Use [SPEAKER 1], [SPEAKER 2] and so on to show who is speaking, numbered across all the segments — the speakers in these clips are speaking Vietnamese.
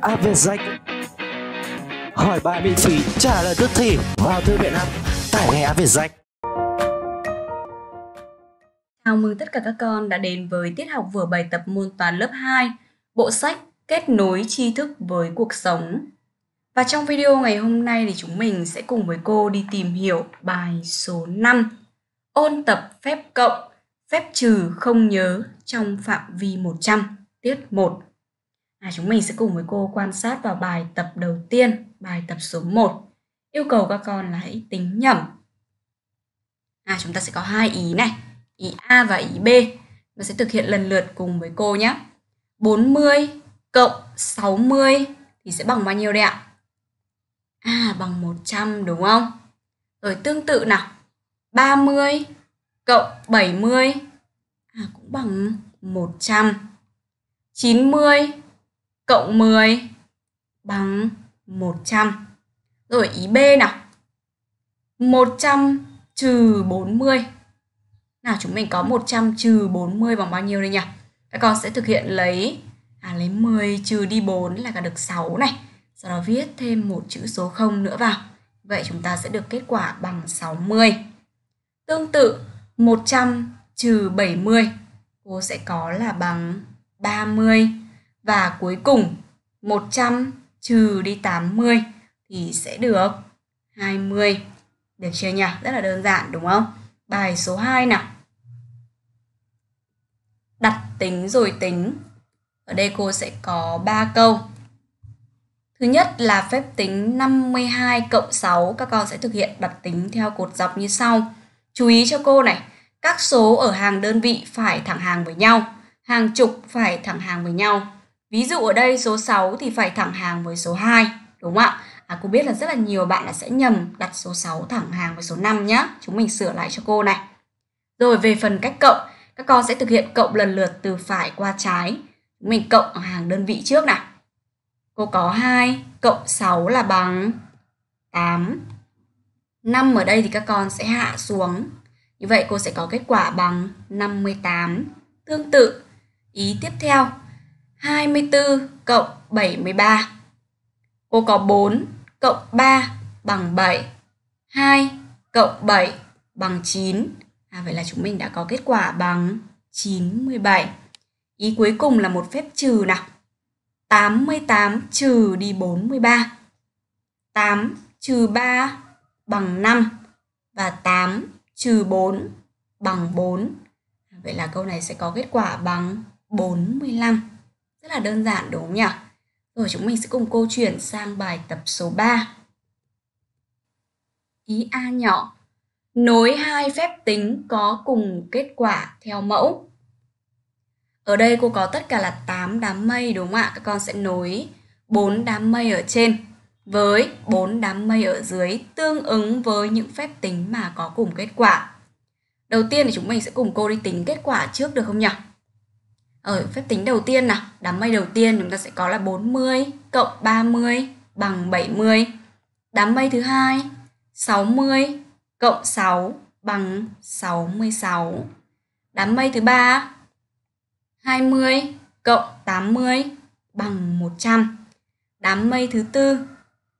[SPEAKER 1] app Việt Danh Hỏi bài miễn phí, trả lời tức thì vào thư viện app, tải nghe app Việt Danh Chào mừng tất cả các con đã đến với tiết học vừa bài tập môn toán lớp 2, bộ sách Kết nối tri thức với cuộc sống. Và trong video ngày hôm nay thì chúng mình sẽ cùng với cô đi tìm hiểu bài số 5 Ôn tập phép cộng, phép trừ không nhớ trong phạm vi 100, tiết 1. À, chúng mình sẽ cùng với cô quan sát vào bài tập đầu tiên, bài tập số 1. Yêu cầu các con là hãy tính nhẩm. À, chúng ta sẽ có hai ý này, ý A và ý B. Và sẽ thực hiện lần lượt cùng với cô nhé. 40 cộng 60 thì sẽ bằng bao nhiêu đây ạ? À, bằng 100 đúng không? Rồi tương tự nào, 30 cộng 70 à, cũng bằng 100. 90 cộng 10 bằng 100. Rồi ý B nào. 100 trừ 40. Nào chúng mình có 100 trừ 40 bằng bao nhiêu đây nhỉ? Các con sẽ thực hiện lấy à, lấy 10 trừ đi 4 là cả được 6 này. Sau đó viết thêm một chữ số 0 nữa vào. Vậy chúng ta sẽ được kết quả bằng 60. Tương tự 100 trừ 70 cô sẽ có là bằng 30 và cuối cùng 100 trừ đi 80 thì sẽ được 20. Được chưa nhỉ? Rất là đơn giản đúng không? Bài số 2 nào. Đặt tính rồi tính. Ở đây cô sẽ có 3 câu. Thứ nhất là phép tính 52 cộng 6. Các con sẽ thực hiện đặt tính theo cột dọc như sau. Chú ý cho cô này. Các số ở hàng đơn vị phải thẳng hàng với nhau. Hàng chục phải thẳng hàng với nhau Ví dụ ở đây số 6 thì phải thẳng hàng với số 2, đúng không ạ? À, cô biết là rất là nhiều bạn là sẽ nhầm đặt số 6 thẳng hàng với số 5 nhé. Chúng mình sửa lại cho cô này. Rồi về phần cách cộng, các con sẽ thực hiện cộng lần lượt từ phải qua trái. Chúng mình cộng ở hàng đơn vị trước này. Cô có 2 cộng 6 là bằng 8. 5 ở đây thì các con sẽ hạ xuống. Như vậy cô sẽ có kết quả bằng 58. Tương tự, ý tiếp theo 24 cộng 73. Cô có 4 cộng 3 bằng 7. 2 cộng 7 bằng 9. À, vậy là chúng mình đã có kết quả bằng 97. Ý cuối cùng là một phép trừ nào. 88 trừ đi 43. 8 trừ 3 bằng 5 và 8 trừ 4 bằng 4. À, vậy là câu này sẽ có kết quả bằng 45. Rất là đơn giản đúng không nhỉ? Rồi chúng mình sẽ cùng cô chuyển sang bài tập số 3. Ý A nhỏ. Nối hai phép tính có cùng kết quả theo mẫu. Ở đây cô có tất cả là 8 đám mây đúng không ạ? Các con sẽ nối 4 đám mây ở trên với 4 đám mây ở dưới tương ứng với những phép tính mà có cùng kết quả. Đầu tiên thì chúng mình sẽ cùng cô đi tính kết quả trước được không nhỉ? Ở ờ, phép tính đầu tiên nào, đám mây đầu tiên chúng ta sẽ có là 40 cộng 30 bằng 70. Đám mây thứ hai 60 cộng 6 bằng 66. Đám mây thứ ba 20 cộng 80 bằng 100. Đám mây thứ tư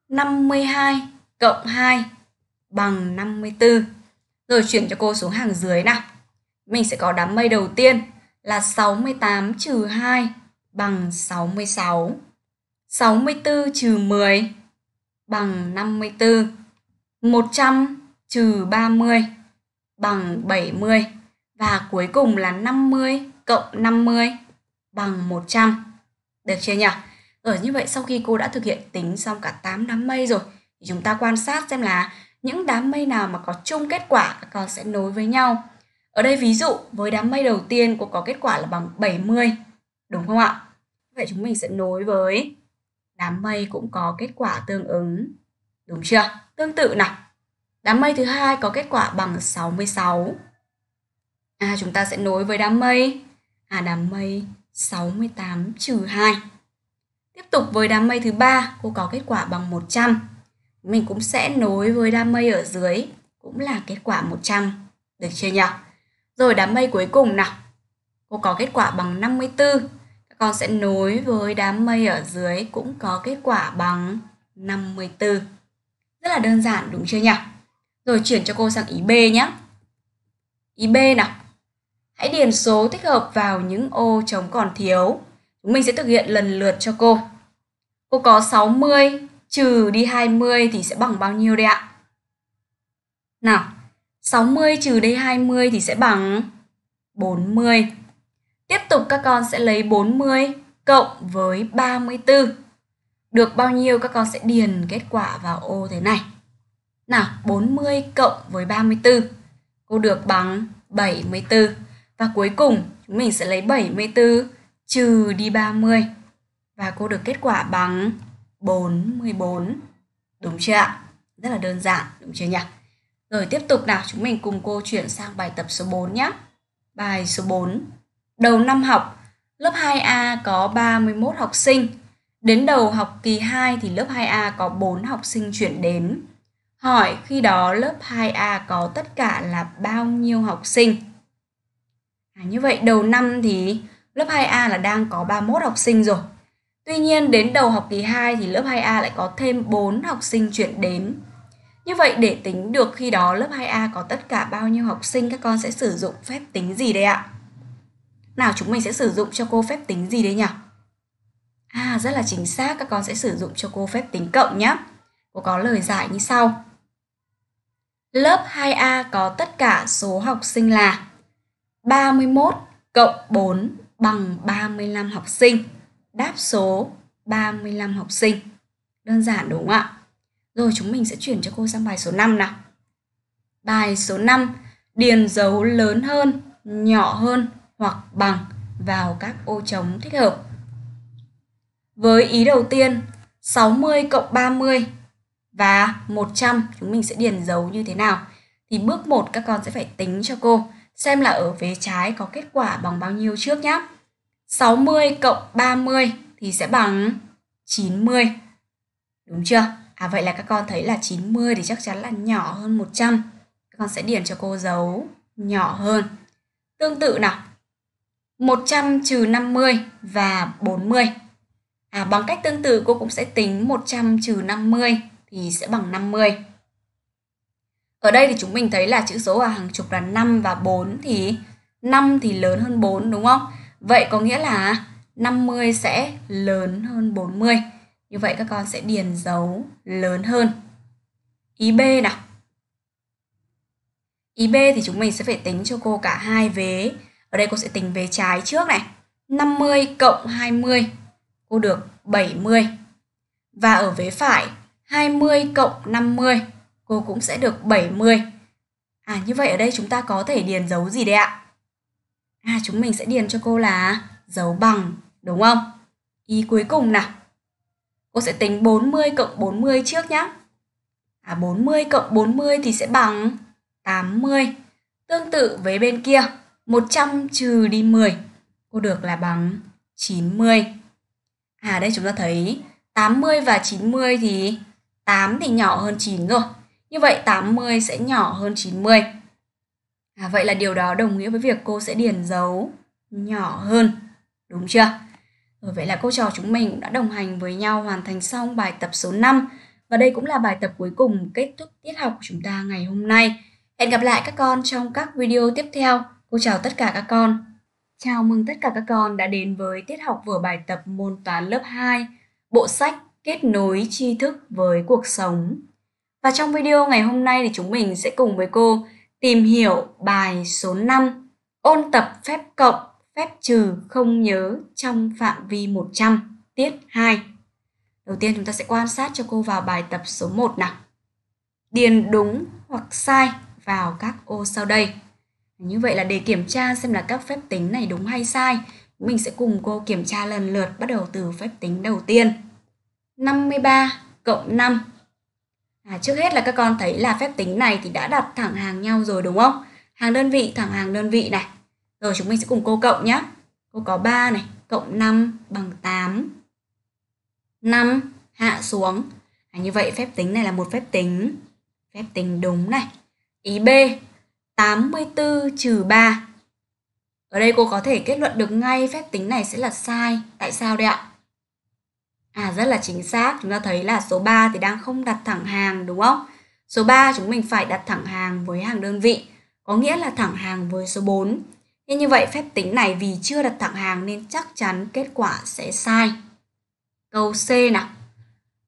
[SPEAKER 1] 52 cộng 2 bằng 54. Rồi chuyển cho cô xuống hàng dưới nào. Mình sẽ có đám mây đầu tiên là 68 trừ 2 bằng 66. 64 trừ 10 bằng 54. 100 trừ 30 bằng 70 và cuối cùng là 50 cộng 50 bằng 100. Được chưa nhỉ? ở như vậy sau khi cô đã thực hiện tính xong cả 8 đám mây rồi thì chúng ta quan sát xem là những đám mây nào mà có chung kết quả các con sẽ nối với nhau ở đây ví dụ với đám mây đầu tiên cô có kết quả là bằng 70, đúng không ạ? Vậy chúng mình sẽ nối với đám mây cũng có kết quả tương ứng, đúng chưa? Tương tự nào. Đám mây thứ hai có kết quả bằng 66. À, chúng ta sẽ nối với đám mây. À, đám mây 68 trừ 2. Tiếp tục với đám mây thứ ba, cô có kết quả bằng 100. Mình cũng sẽ nối với đám mây ở dưới, cũng là kết quả 100. Được chưa nhỉ? Rồi đám mây cuối cùng nào. Cô có kết quả bằng 54. Các con sẽ nối với đám mây ở dưới cũng có kết quả bằng 54. Rất là đơn giản đúng chưa nhỉ? Rồi chuyển cho cô sang ý B nhé. Ý B nào. Hãy điền số thích hợp vào những ô trống còn thiếu. Chúng mình sẽ thực hiện lần lượt cho cô. Cô có 60 trừ đi 20 thì sẽ bằng bao nhiêu đây ạ? Nào, 60 trừ đi 20 thì sẽ bằng 40. Tiếp tục các con sẽ lấy 40 cộng với 34. Được bao nhiêu các con sẽ điền kết quả vào ô thế này. Nào, 40 cộng với 34. Cô được bằng 74. Và cuối cùng chúng mình sẽ lấy 74 trừ đi 30. Và cô được kết quả bằng 44. Đúng chưa ạ? Rất là đơn giản, đúng chưa nhỉ? Rồi tiếp tục nào, chúng mình cùng cô chuyển sang bài tập số 4 nhé. Bài số 4. Đầu năm học, lớp 2A có 31 học sinh. Đến đầu học kỳ 2 thì lớp 2A có 4 học sinh chuyển đến. Hỏi khi đó lớp 2A có tất cả là bao nhiêu học sinh? À, như vậy đầu năm thì lớp 2A là đang có 31 học sinh rồi. Tuy nhiên đến đầu học kỳ 2 thì lớp 2A lại có thêm 4 học sinh chuyển đến như vậy để tính được khi đó lớp 2A có tất cả bao nhiêu học sinh các con sẽ sử dụng phép tính gì đây ạ? Nào chúng mình sẽ sử dụng cho cô phép tính gì đây nhỉ? À rất là chính xác, các con sẽ sử dụng cho cô phép tính cộng nhé. Cô có lời giải như sau. Lớp 2A có tất cả số học sinh là 31 cộng 4 bằng 35 học sinh. Đáp số 35 học sinh. Đơn giản đúng không ạ? Rồi chúng mình sẽ chuyển cho cô sang bài số 5 nào. Bài số 5, điền dấu lớn hơn, nhỏ hơn hoặc bằng vào các ô trống thích hợp. Với ý đầu tiên, 60 cộng 30 và 100 chúng mình sẽ điền dấu như thế nào? Thì bước 1 các con sẽ phải tính cho cô xem là ở vế trái có kết quả bằng bao nhiêu trước nhé. 60 cộng 30 thì sẽ bằng 90. Đúng chưa? À, vậy là các con thấy là 90 thì chắc chắn là nhỏ hơn 100. Các con sẽ điền cho cô dấu nhỏ hơn. Tương tự nào. 100 trừ 50 và 40. À, bằng cách tương tự cô cũng sẽ tính 100 trừ 50 thì sẽ bằng 50. Ở đây thì chúng mình thấy là chữ số ở hàng chục là 5 và 4 thì 5 thì lớn hơn 4 đúng không? Vậy có nghĩa là 50 sẽ lớn hơn 40. Như vậy các con sẽ điền dấu lớn hơn. Ý B nào. Ý B thì chúng mình sẽ phải tính cho cô cả hai vế. Ở đây cô sẽ tính vế trái trước này. 50 cộng 20 cô được 70. Và ở vế phải 20 cộng 50 cô cũng sẽ được 70. À như vậy ở đây chúng ta có thể điền dấu gì đây ạ? À chúng mình sẽ điền cho cô là dấu bằng đúng không? Ý cuối cùng nào. Cô sẽ tính 40 cộng 40 trước nhé. À, 40 cộng 40 thì sẽ bằng 80. Tương tự với bên kia, 100 trừ đi 10. Cô được là bằng 90. À đây chúng ta thấy 80 và 90 thì 8 thì nhỏ hơn 9 rồi. Như vậy 80 sẽ nhỏ hơn 90. À, vậy là điều đó đồng nghĩa với việc cô sẽ điền dấu nhỏ hơn. Đúng chưa? vậy là cô trò chúng mình cũng đã đồng hành với nhau hoàn thành xong bài tập số 5 và đây cũng là bài tập cuối cùng kết thúc tiết học của chúng ta ngày hôm nay. Hẹn gặp lại các con trong các video tiếp theo. Cô chào tất cả các con. Chào mừng tất cả các con đã đến với tiết học vừa bài tập môn toán lớp 2, bộ sách kết nối tri thức với cuộc sống. Và trong video ngày hôm nay thì chúng mình sẽ cùng với cô tìm hiểu bài số 5, ôn tập phép cộng phép trừ không nhớ trong phạm vi 100, tiết 2. Đầu tiên chúng ta sẽ quan sát cho cô vào bài tập số 1 nào. Điền đúng hoặc sai vào các ô sau đây. Như vậy là để kiểm tra xem là các phép tính này đúng hay sai, mình sẽ cùng cô kiểm tra lần lượt bắt đầu từ phép tính đầu tiên. 53 cộng 5. À, trước hết là các con thấy là phép tính này thì đã đặt thẳng hàng nhau rồi đúng không? Hàng đơn vị thẳng hàng đơn vị này. Rồi chúng mình sẽ cùng cô cộng nhé. Cô có 3 này, cộng 5 bằng 8. 5 hạ xuống. À, như vậy phép tính này là một phép tính. Phép tính đúng này. Ý B, 84 trừ 3. Ở đây cô có thể kết luận được ngay phép tính này sẽ là sai. Tại sao đây ạ? À rất là chính xác, chúng ta thấy là số 3 thì đang không đặt thẳng hàng đúng không? Số 3 chúng mình phải đặt thẳng hàng với hàng đơn vị, có nghĩa là thẳng hàng với số 4. Nên như vậy phép tính này vì chưa đặt thẳng hàng nên chắc chắn kết quả sẽ sai. Câu C nào.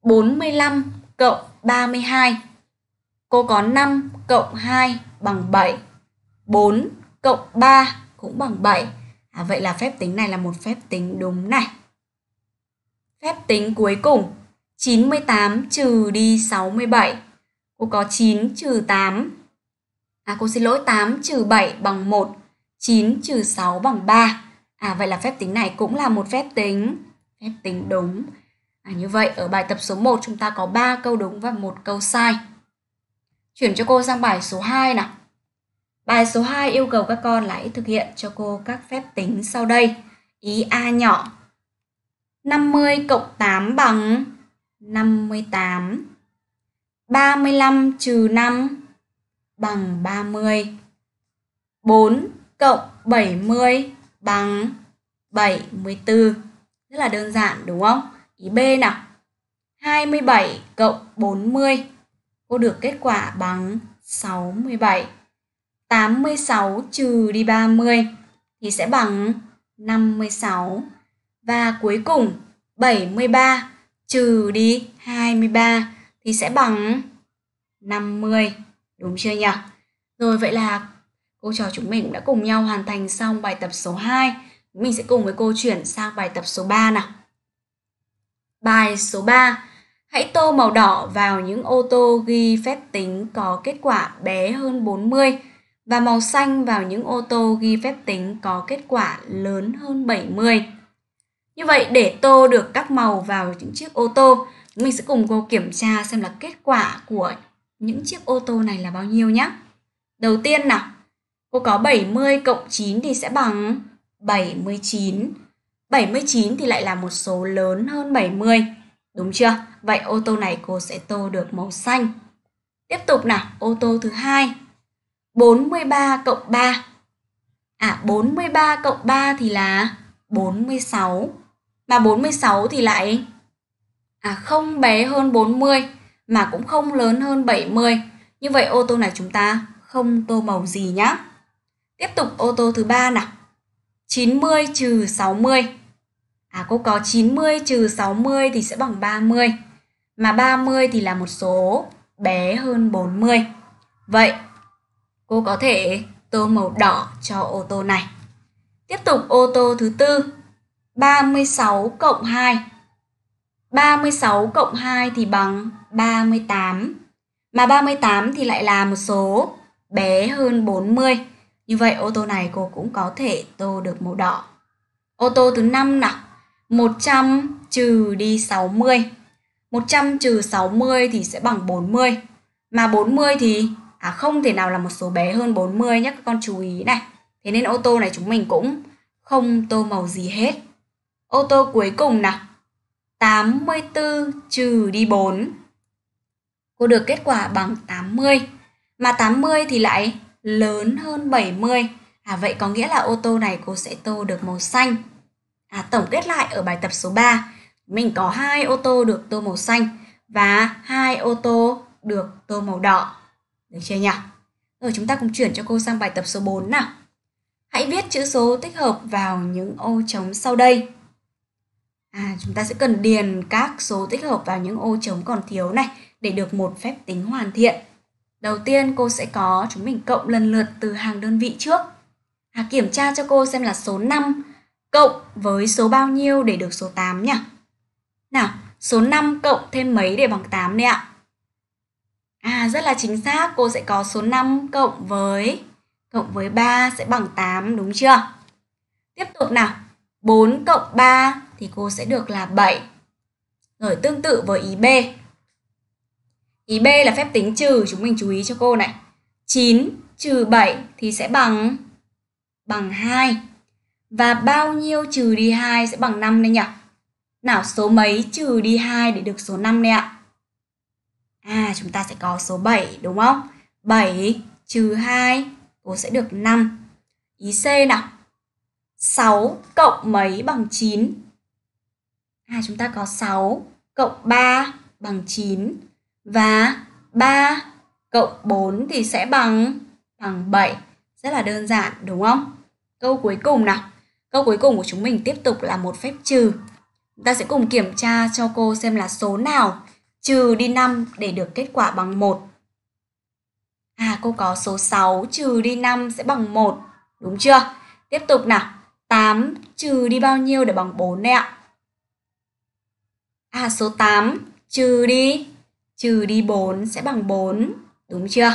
[SPEAKER 1] 45 cộng 32. Cô có 5 cộng 2 bằng 7. 4 cộng 3 cũng bằng 7. À, vậy là phép tính này là một phép tính đúng này. Phép tính cuối cùng 98 trừ đi 67. Cô có 9 trừ 8. À cô xin lỗi 8 trừ 7 bằng 1. 9 trừ 6 bằng 3. À vậy là phép tính này cũng là một phép tính. Phép tính đúng. À, như vậy ở bài tập số 1 chúng ta có 3 câu đúng và một câu sai. Chuyển cho cô sang bài số 2 nào. Bài số 2 yêu cầu các con hãy thực hiện cho cô các phép tính sau đây. Ý A nhỏ. 50 cộng 8 bằng 58. 35 trừ 5 bằng 30. 4 cộng 70 bằng 74. Rất là đơn giản đúng không? Ý B nào. 27 cộng 40. Cô được kết quả bằng 67. 86 trừ đi 30 thì sẽ bằng 56. Và cuối cùng 73 trừ đi 23 thì sẽ bằng 50. Đúng chưa nhỉ? Rồi vậy là Cô trò chúng mình cũng đã cùng nhau hoàn thành xong bài tập số 2. Mình sẽ cùng với cô chuyển sang bài tập số 3 nào. Bài số 3. Hãy tô màu đỏ vào những ô tô ghi phép tính có kết quả bé hơn 40 và màu xanh vào những ô tô ghi phép tính có kết quả lớn hơn 70. Như vậy để tô được các màu vào những chiếc ô tô, mình sẽ cùng cô kiểm tra xem là kết quả của những chiếc ô tô này là bao nhiêu nhé. Đầu tiên nào, Cô có 70 cộng 9 thì sẽ bằng 79. 79 thì lại là một số lớn hơn 70. Đúng chưa? Vậy ô tô này cô sẽ tô được màu xanh. Tiếp tục nào, ô tô thứ hai. 43 cộng 3. À 43 cộng 3 thì là 46. Mà 46 thì lại à không bé hơn 40 mà cũng không lớn hơn 70. Như vậy ô tô này chúng ta không tô màu gì nhá. Tiếp tục ô tô thứ ba nào. 90 trừ 60. À cô có 90 trừ 60 thì sẽ bằng 30. Mà 30 thì là một số bé hơn 40. Vậy cô có thể tô màu đỏ cho ô tô này. Tiếp tục ô tô thứ tư. 36 cộng 2. 36 cộng 2 thì bằng 38. Mà 38 thì lại là một số bé hơn 40. Như vậy ô tô này cô cũng có thể tô được màu đỏ. Ô tô thứ 5 nào. 100 trừ đi 60. 100 trừ 60 thì sẽ bằng 40. Mà 40 thì à, không thể nào là một số bé hơn 40 nhé các con chú ý này. Thế nên ô tô này chúng mình cũng không tô màu gì hết. Ô tô cuối cùng nào. 84 trừ đi 4. Cô được kết quả bằng 80. Mà 80 thì lại lớn hơn 70. À vậy có nghĩa là ô tô này cô sẽ tô được màu xanh. À tổng kết lại ở bài tập số 3, mình có hai ô tô được tô màu xanh và hai ô tô được tô màu đỏ. Được chưa nhỉ? Rồi chúng ta cùng chuyển cho cô sang bài tập số 4 nào. Hãy viết chữ số tích hợp vào những ô trống sau đây. À, chúng ta sẽ cần điền các số tích hợp vào những ô trống còn thiếu này để được một phép tính hoàn thiện. Đầu tiên cô sẽ có chúng mình cộng lần lượt từ hàng đơn vị trước. Hà kiểm tra cho cô xem là số 5 cộng với số bao nhiêu để được số 8 nhỉ? Nào, số 5 cộng thêm mấy để bằng 8 đây ạ? À, rất là chính xác, cô sẽ có số 5 cộng với cộng với 3 sẽ bằng 8 đúng chưa? Tiếp tục nào, 4 cộng 3 thì cô sẽ được là 7. Rồi tương tự với ý B, Ý B là phép tính trừ, chúng mình chú ý cho cô này. 9 trừ 7 thì sẽ bằng bằng 2. Và bao nhiêu trừ đi 2 sẽ bằng 5 đây nhỉ? Nào số mấy trừ đi 2 để được số 5 đây ạ? À chúng ta sẽ có số 7 đúng không? 7 trừ 2 cô sẽ được 5. Ý C nào. 6 cộng mấy bằng 9? À chúng ta có 6 cộng 3 bằng 9 và 3 cộng 4 thì sẽ bằng bằng 7. Rất là đơn giản đúng không? Câu cuối cùng nào. Câu cuối cùng của chúng mình tiếp tục là một phép trừ. Chúng ta sẽ cùng kiểm tra cho cô xem là số nào trừ đi 5 để được kết quả bằng 1. À cô có số 6 trừ đi 5 sẽ bằng 1, đúng chưa? Tiếp tục nào. 8 trừ đi bao nhiêu để bằng 4 đây ạ? À số 8 trừ đi trừ đi 4 sẽ bằng 4, đúng chưa?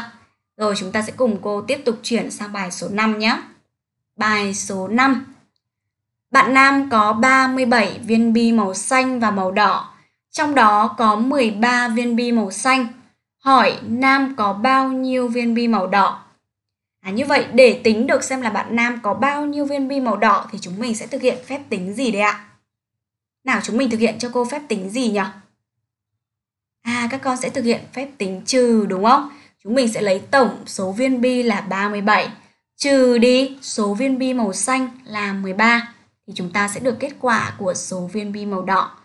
[SPEAKER 1] Rồi chúng ta sẽ cùng cô tiếp tục chuyển sang bài số 5 nhé. Bài số 5. Bạn nam có 37 viên bi màu xanh và màu đỏ, trong đó có 13 viên bi màu xanh. Hỏi nam có bao nhiêu viên bi màu đỏ? À, như vậy để tính được xem là bạn nam có bao nhiêu viên bi màu đỏ thì chúng mình sẽ thực hiện phép tính gì đây ạ? Nào chúng mình thực hiện cho cô phép tính gì nhỉ? À, các con sẽ thực hiện phép tính trừ đúng không? Chúng mình sẽ lấy tổng số viên bi là 37 trừ đi số viên bi màu xanh là 13 thì chúng ta sẽ được kết quả của số viên bi màu đỏ.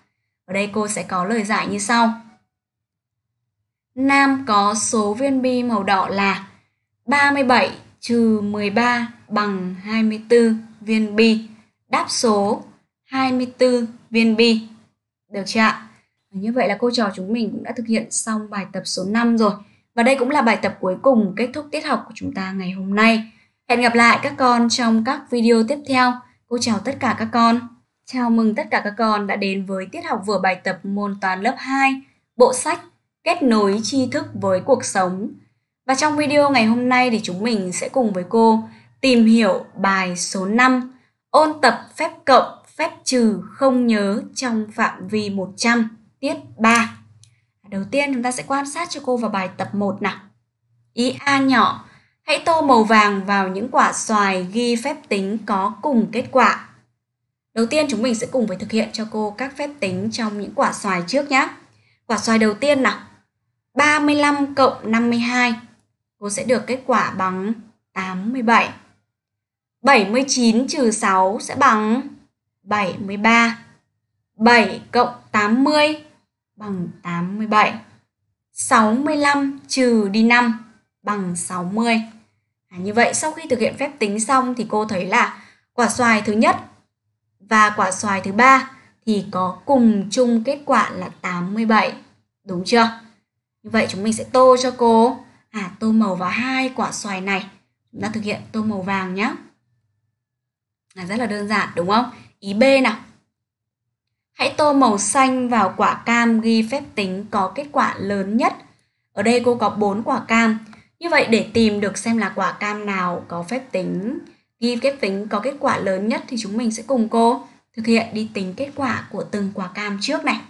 [SPEAKER 1] Ở đây cô sẽ có lời giải như sau. Nam có số viên bi màu đỏ là 37 trừ 13 bằng 24 viên bi. Đáp số 24 viên bi. Được chưa ạ? Như vậy là cô trò chúng mình cũng đã thực hiện xong bài tập số 5 rồi. Và đây cũng là bài tập cuối cùng kết thúc tiết học của chúng ta ngày hôm nay. Hẹn gặp lại các con trong các video tiếp theo. Cô chào tất cả các con. Chào mừng tất cả các con đã đến với tiết học vừa bài tập môn toán lớp 2, bộ sách Kết nối tri thức với cuộc sống. Và trong video ngày hôm nay thì chúng mình sẽ cùng với cô tìm hiểu bài số 5 ôn tập phép cộng, phép trừ không nhớ trong phạm vi 100 tiết 3. Đầu tiên chúng ta sẽ quan sát cho cô vào bài tập 1 nào. Ý A nhỏ, hãy tô màu vàng vào những quả xoài ghi phép tính có cùng kết quả. Đầu tiên chúng mình sẽ cùng với thực hiện cho cô các phép tính trong những quả xoài trước nhé. Quả xoài đầu tiên nào. 35 cộng 52. Cô sẽ được kết quả bằng 87. 79 trừ 6 sẽ bằng 73. 7 cộng 80 bằng 87. 65 trừ đi 5 bằng 60. À, như vậy sau khi thực hiện phép tính xong thì cô thấy là quả xoài thứ nhất và quả xoài thứ ba thì có cùng chung kết quả là 87. Đúng chưa? Như vậy chúng mình sẽ tô cho cô. À, tô màu vào hai quả xoài này. Chúng ta thực hiện tô màu vàng nhé. là rất là đơn giản đúng không? Ý B nào. Hãy tô màu xanh vào quả cam ghi phép tính có kết quả lớn nhất. Ở đây cô có 4 quả cam. Như vậy để tìm được xem là quả cam nào có phép tính ghi phép tính có kết quả lớn nhất thì chúng mình sẽ cùng cô thực hiện đi tính kết quả của từng quả cam trước này.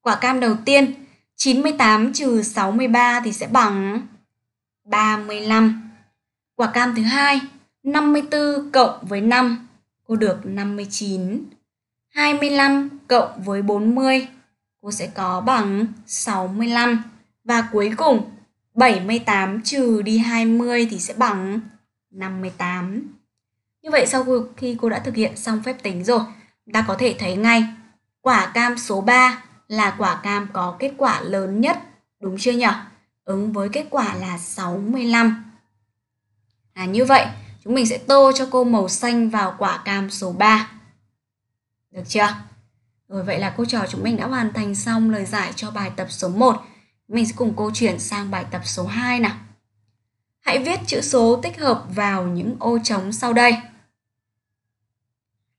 [SPEAKER 1] Quả cam đầu tiên 98 trừ 63 thì sẽ bằng 35. Quả cam thứ hai 54 cộng với 5 cô được 59. 25 cộng với 40 cô sẽ có bằng 65 và cuối cùng 78 trừ đi 20 thì sẽ bằng 58. Như vậy sau khi cô đã thực hiện xong phép tính rồi, ta có thể thấy ngay quả cam số 3 là quả cam có kết quả lớn nhất, đúng chưa nhỉ? Ứng với kết quả là 65. À, như vậy, chúng mình sẽ tô cho cô màu xanh vào quả cam số 3. Được chưa? Rồi vậy là cô trò chúng mình đã hoàn thành xong lời giải cho bài tập số 1. Mình sẽ cùng cô chuyển sang bài tập số 2 nào. Hãy viết chữ số tích hợp vào những ô trống sau đây.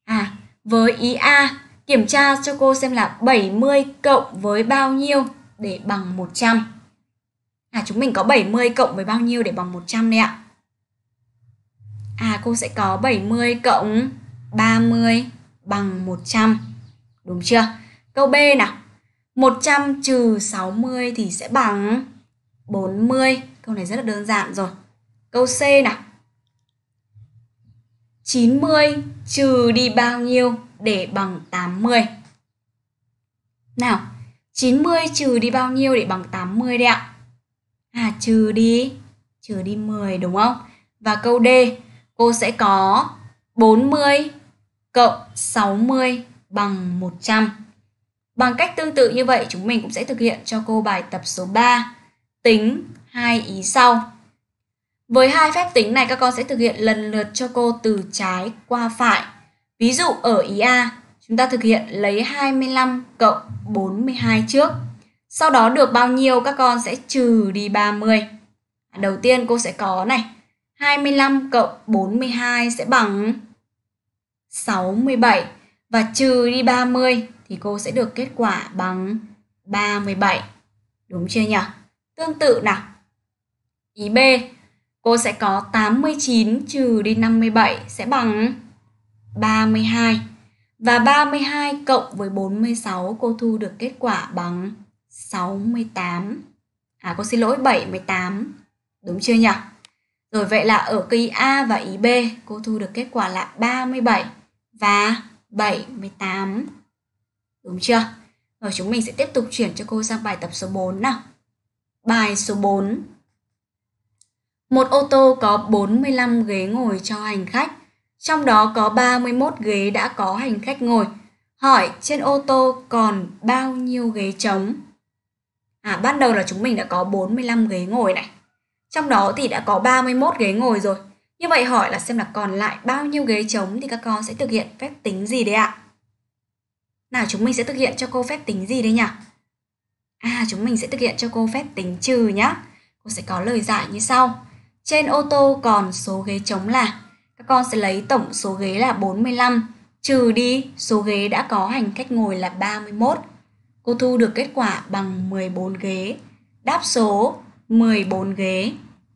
[SPEAKER 1] À, với ý A, kiểm tra cho cô xem là 70 cộng với bao nhiêu để bằng 100. À, chúng mình có 70 cộng với bao nhiêu để bằng 100 đây ạ? À, cô sẽ có 70 cộng 30 bằng 100. Đúng chưa? Câu B nào. 100 trừ 60 thì sẽ bằng 40. Câu này rất là đơn giản rồi. Câu C nào. 90 trừ đi bao nhiêu để bằng 80? Nào, 90 trừ đi bao nhiêu để bằng 80 đấy ạ? À, trừ đi, trừ đi 10 đúng không? Và câu D, cô sẽ có 40 cộng 60 bằng 100. Bằng cách tương tự như vậy chúng mình cũng sẽ thực hiện cho cô bài tập số 3 tính hai ý sau. Với hai phép tính này các con sẽ thực hiện lần lượt cho cô từ trái qua phải. Ví dụ ở ý A, chúng ta thực hiện lấy 25 cộng 42 trước. Sau đó được bao nhiêu các con sẽ trừ đi 30. Đầu tiên cô sẽ có này, 25 cộng 42 sẽ bằng 67 và trừ đi 30 thì cô sẽ được kết quả bằng 37. Đúng chưa nhỉ? Tương tự nào. Ý B, cô sẽ có 89 trừ đi 57 sẽ bằng 32. Và 32 cộng với 46 cô thu được kết quả bằng 68. À cô xin lỗi 78. Đúng chưa nhỉ? Rồi vậy là ở kỳ A và ý B cô thu được kết quả là 37 và 78. Đúng chưa? Rồi chúng mình sẽ tiếp tục chuyển cho cô sang bài tập số 4 nào. Bài số 4. Một ô tô có 45 ghế ngồi cho hành khách, trong đó có 31 ghế đã có hành khách ngồi. Hỏi trên ô tô còn bao nhiêu ghế trống? À, bắt đầu là chúng mình đã có 45 ghế ngồi này. Trong đó thì đã có 31 ghế ngồi rồi. Như vậy hỏi là xem là còn lại bao nhiêu ghế trống thì các con sẽ thực hiện phép tính gì đấy ạ? Nào chúng mình sẽ thực hiện cho cô phép tính gì đấy nhỉ? À chúng mình sẽ thực hiện cho cô phép tính trừ nhá. Cô sẽ có lời giải như sau. Trên ô tô còn số ghế trống là các con sẽ lấy tổng số ghế là 45 trừ đi số ghế đã có hành khách ngồi là 31. Cô thu được kết quả bằng 14 ghế. Đáp số 14 ghế.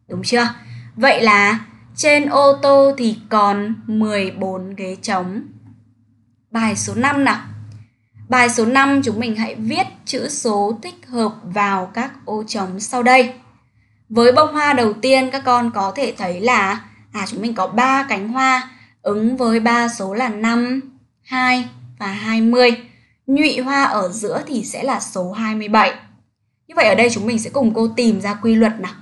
[SPEAKER 1] Đúng chưa? Vậy là trên ô tô thì còn 14 ghế trống. Bài số 5 nào. Bài số 5 chúng mình hãy viết chữ số thích hợp vào các ô trống sau đây. Với bông hoa đầu tiên các con có thể thấy là à chúng mình có 3 cánh hoa ứng với ba số là 5, 2 và 20. Nhụy hoa ở giữa thì sẽ là số 27. Như vậy ở đây chúng mình sẽ cùng cô tìm ra quy luật nào.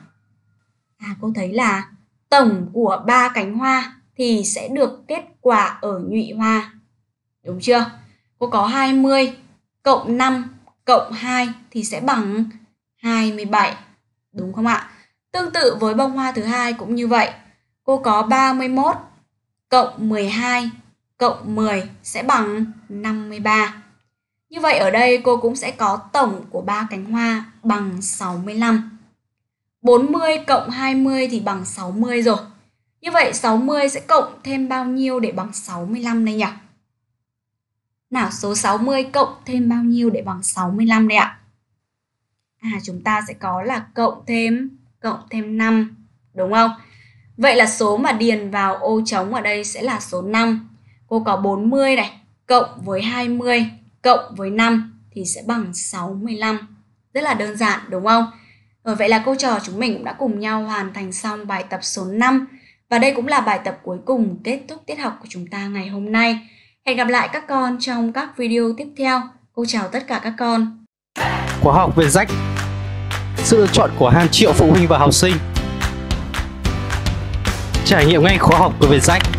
[SPEAKER 1] À cô thấy là tổng của ba cánh hoa thì sẽ được kết quả ở nhụy hoa. Đúng chưa? Cô có 20 cộng 5 cộng 2 thì sẽ bằng 27. Đúng không ạ? Tương tự với bông hoa thứ hai cũng như vậy. Cô có 31 cộng 12 cộng 10 sẽ bằng 53. Như vậy ở đây cô cũng sẽ có tổng của ba cánh hoa bằng 65. 40 cộng 20 thì bằng 60 rồi. Như vậy 60 sẽ cộng thêm bao nhiêu để bằng 65 đây nhỉ? Nào số 60 cộng thêm bao nhiêu để bằng 65 đây ạ? À chúng ta sẽ có là cộng thêm cộng thêm 5 đúng không? Vậy là số mà điền vào ô trống ở đây sẽ là số 5. Cô có 40 này cộng với 20 cộng với 5 thì sẽ bằng 65. Rất là đơn giản đúng không? Rồi ờ, vậy là cô trò chúng mình cũng đã cùng nhau hoàn thành xong bài tập số 5 và đây cũng là bài tập cuối cùng kết thúc tiết học của chúng ta ngày hôm nay. Hẹn gặp lại các con trong các video tiếp theo. Cô chào tất cả các con. Khóa học về rách Sự lựa chọn của hàng triệu phụ huynh và học sinh Trải nghiệm ngay khóa học của việt Vietjet